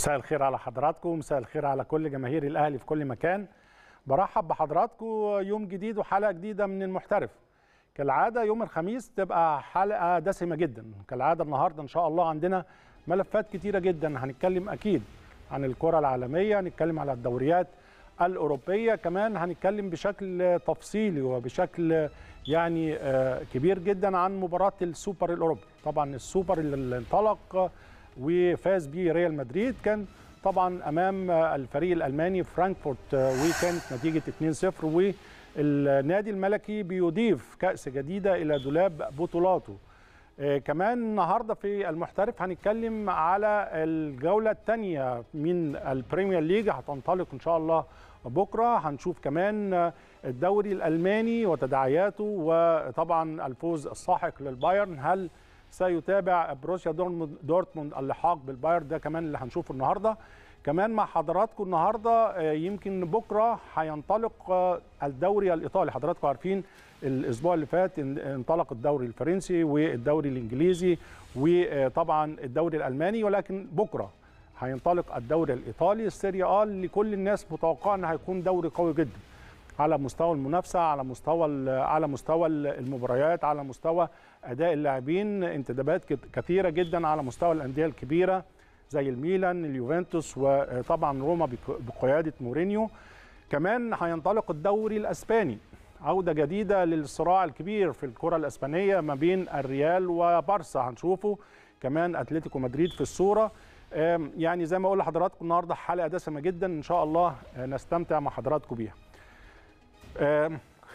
مساء الخير على حضراتكم مساء الخير على كل جماهير الاهلي في كل مكان برحب بحضراتكم يوم جديد وحلقه جديده من المحترف كالعاده يوم الخميس تبقى حلقه دسمه جدا كالعاده النهارده ان شاء الله عندنا ملفات كتيره جدا هنتكلم اكيد عن الكره العالميه هنتكلم على الدوريات الاوروبيه كمان هنتكلم بشكل تفصيلي وبشكل يعني آه، كبير جدا عن مباراه السوبر الاوروبي طبعا السوبر اللي انطلق وفاز به ريال مدريد كان طبعا امام الفريق الالماني فرانكفورت وكانت نتيجه 2-0 والنادي الملكي بيضيف كاس جديده الى دولاب بطولاته آه، كمان النهارده في المحترف هنتكلم على الجوله الثانيه من البريمير ليج هتنطلق ان شاء الله بكره هنشوف كمان الدوري الالماني وتداعياته وطبعا الفوز الساحق للبايرن هل سيتابع بروسيا دورتموند اللحاق بالبايرن ده كمان اللي هنشوفه النهارده كمان مع حضراتكم النهارده آه، يمكن بكره هينطلق آه، الدوري الايطالي حضراتكم عارفين الاسبوع اللي فات انطلق الدوري الفرنسي والدوري الانجليزي وطبعا آه، الدوري الالماني ولكن بكره هينطلق الدوري الايطالي السيريا ال لكل الناس متوقع ان هيكون دوري قوي جدا على مستوى المنافسه على مستوى على مستوى المباريات على مستوى اداء اللاعبين انتدابات كثيره جدا على مستوى الانديه الكبيره زي الميلان اليوفنتوس وطبعا روما بقياده مورينيو كمان هينطلق الدوري الاسباني عودة جديدة للصراع الكبير في الكرة الأسبانية ما بين الريال وبارسا هنشوفه كمان أتلتيكو مدريد في الصورة يعني زي ما أقول لحضراتكم النهاردة حلقة دسمة جدا إن شاء الله نستمتع مع حضراتكم بيها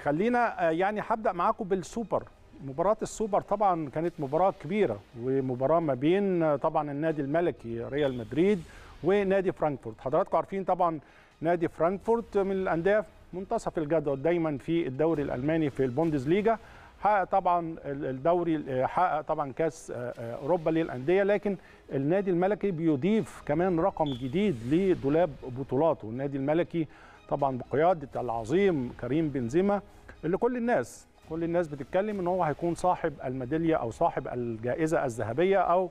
خلينا آه، يعني هبدا معاكم بالسوبر مباراة السوبر طبعا كانت مباراة كبيرة ومباراة ما بين آه، طبعا النادي الملكي ريال مدريد ونادي فرانكفورت حضراتكم عارفين طبعا نادي فرانكفورت من الأندية منتصف الجدول دايما في الدوري الألماني في البوندسليجا حقق طبعا الدوري آه، حقق طبعا كاس اوروبا للانديه لكن النادي الملكي بيضيف كمان رقم جديد لدولاب بطولاته النادي الملكي طبعا بقياده العظيم كريم بنزيما اللي كل الناس كل الناس بتتكلم ان هو هيكون صاحب الميداليه او صاحب الجائزه الذهبيه او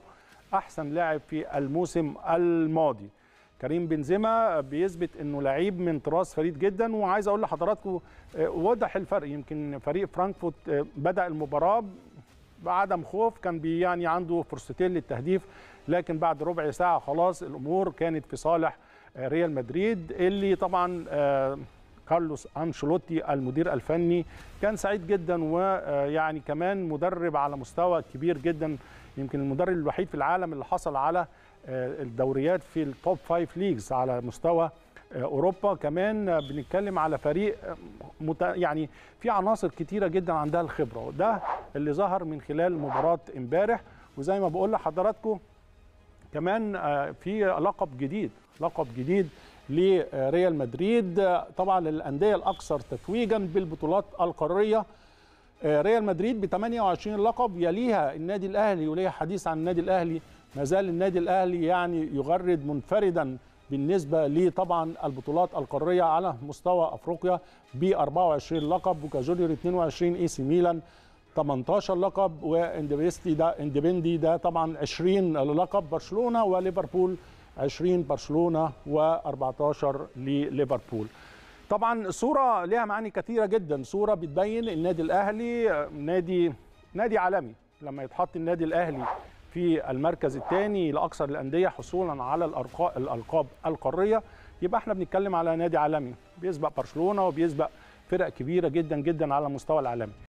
احسن لاعب في الموسم الماضي كريم بنزيما بيثبت انه لعيب من طراز فريد جدا وعايز اقول لحضراتكم آه، وضح الفرق يمكن فريق فرانكفورت آه، بدا المباراه بعدم خوف كان بي يعني عنده فرصتين للتهديف لكن بعد ربع ساعه خلاص الامور كانت في صالح ريال مدريد اللي طبعا آه، كارلوس انشلوتي المدير الفني كان سعيد جدا ويعني آه، كمان مدرب على مستوى كبير جدا يمكن المدرب الوحيد في العالم اللي حصل على آه، الدوريات في التوب 5 ليجز على مستوى اوروبا كمان بنتكلم على فريق مت... يعني في عناصر كتيره جدا عندها الخبره وده اللي ظهر من خلال مباراه امبارح وزي ما بقول لحضراتكم كمان آه، في لقب جديد لقب جديد لريال مدريد آه، طبعا الانديه الاكثر تتويجا بالبطولات القاريه آه، ريال مدريد ب 28 لقب يليها النادي الاهلي وليه حديث عن النادي الاهلي ما زال النادي الاهلي يعني يغرد منفردا بالنسبه لطبعا البطولات القاريه على مستوى افريقيا ب 24 لقب بوكا جونيور 22 اي سي ميلان 18 لقب واندبيستي ده اندبندي ده طبعا 20 لقب برشلونه وليفربول 20 برشلونه و14 لليفربول. طبعا صوره ليها معاني كثيره جدا، صوره بتبين النادي الاهلي نادي نادي عالمي لما يتحط النادي الاهلي في المركز الثاني لاكثر الانديه حصولا على الالقاب القاريه يبقى احنا بنتكلم على نادي عالمي بيسبق برشلونه وبيسبق فرق كبيره جدا جدا على المستوى العالمي